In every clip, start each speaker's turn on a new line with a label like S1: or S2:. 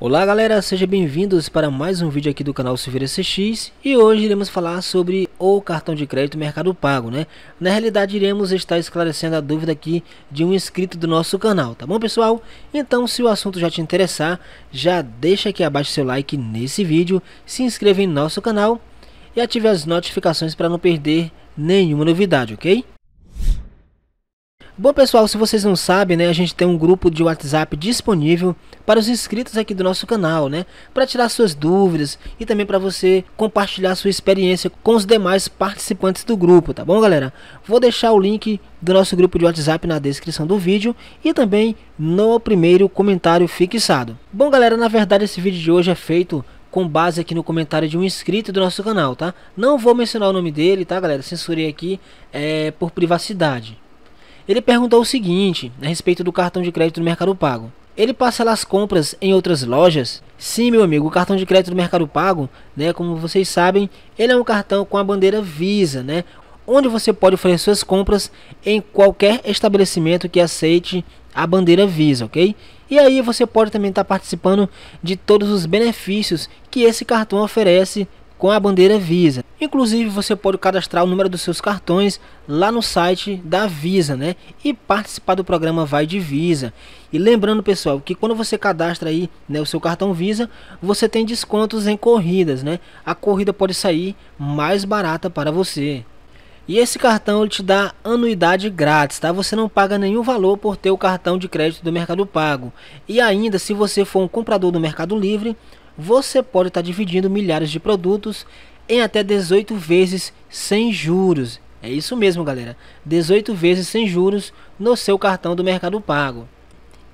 S1: Olá galera, sejam bem-vindos para mais um vídeo aqui do canal Silveira CX e hoje iremos falar sobre o cartão de crédito Mercado Pago, né? Na realidade iremos estar esclarecendo a dúvida aqui de um inscrito do nosso canal, tá bom pessoal? Então se o assunto já te interessar, já deixa aqui abaixo seu like nesse vídeo, se inscreva em nosso canal e ative as notificações para não perder nenhuma novidade, ok? Bom pessoal, se vocês não sabem, né, a gente tem um grupo de WhatsApp disponível para os inscritos aqui do nosso canal, né, para tirar suas dúvidas e também para você compartilhar sua experiência com os demais participantes do grupo, tá bom, galera? Vou deixar o link do nosso grupo de WhatsApp na descrição do vídeo e também no primeiro comentário fixado. Bom, galera, na verdade esse vídeo de hoje é feito com base aqui no comentário de um inscrito do nosso canal, tá? Não vou mencionar o nome dele, tá, galera? Censurei aqui é, por privacidade. Ele perguntou o seguinte a respeito do cartão de crédito do Mercado Pago. Ele passa as compras em outras lojas? Sim, meu amigo, o cartão de crédito do Mercado Pago, né, como vocês sabem, ele é um cartão com a bandeira Visa, né, onde você pode fazer suas compras em qualquer estabelecimento que aceite a bandeira Visa, ok? E aí você pode também estar tá participando de todos os benefícios que esse cartão oferece com a bandeira Visa. Inclusive, você pode cadastrar o número dos seus cartões lá no site da Visa, né? E participar do programa Vai de Visa. E lembrando, pessoal, que quando você cadastra aí né, o seu cartão Visa, você tem descontos em corridas, né? A corrida pode sair mais barata para você. E esse cartão ele te dá anuidade grátis, tá? Você não paga nenhum valor por ter o cartão de crédito do Mercado Pago. E ainda, se você for um comprador do Mercado Livre, você pode estar dividindo milhares de produtos em até 18 vezes sem juros. É isso mesmo, galera. 18 vezes sem juros no seu cartão do Mercado Pago.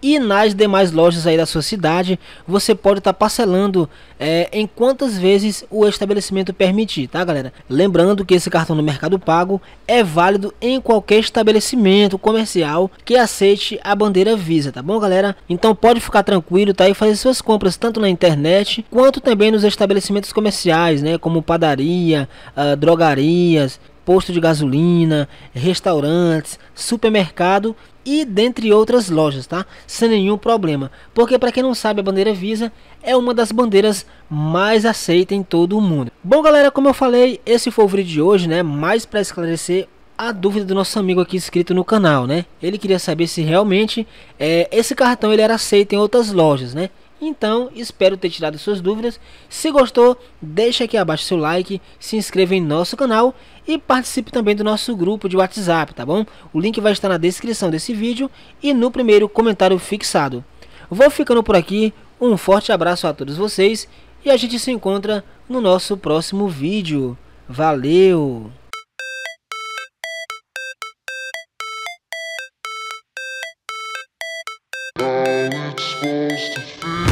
S1: E nas demais lojas aí da sua cidade, você pode estar tá parcelando é, em quantas vezes o estabelecimento permitir, tá galera? Lembrando que esse cartão do Mercado Pago é válido em qualquer estabelecimento comercial que aceite a bandeira Visa, tá bom galera? Então pode ficar tranquilo, tá? E fazer suas compras tanto na internet quanto também nos estabelecimentos comerciais, né? Como padaria, uh, drogarias, posto de gasolina, restaurantes, supermercado e dentre outras lojas, tá? Sem nenhum problema. Porque para quem não sabe, a bandeira Visa é uma das bandeiras mais aceita em todo o mundo. Bom, galera, como eu falei, esse foi o vídeo de hoje, né? Mais para esclarecer a dúvida do nosso amigo aqui inscrito no canal, né? Ele queria saber se realmente é, esse cartão ele era aceito em outras lojas, né? Então, espero ter tirado suas dúvidas. Se gostou, deixa aqui abaixo seu like, se inscreva em nosso canal e participe também do nosso grupo de WhatsApp, tá bom? O link vai estar na descrição desse vídeo e no primeiro comentário fixado. Vou ficando por aqui, um forte abraço a todos vocês e a gente se encontra no nosso próximo vídeo. Valeu! supposed to feel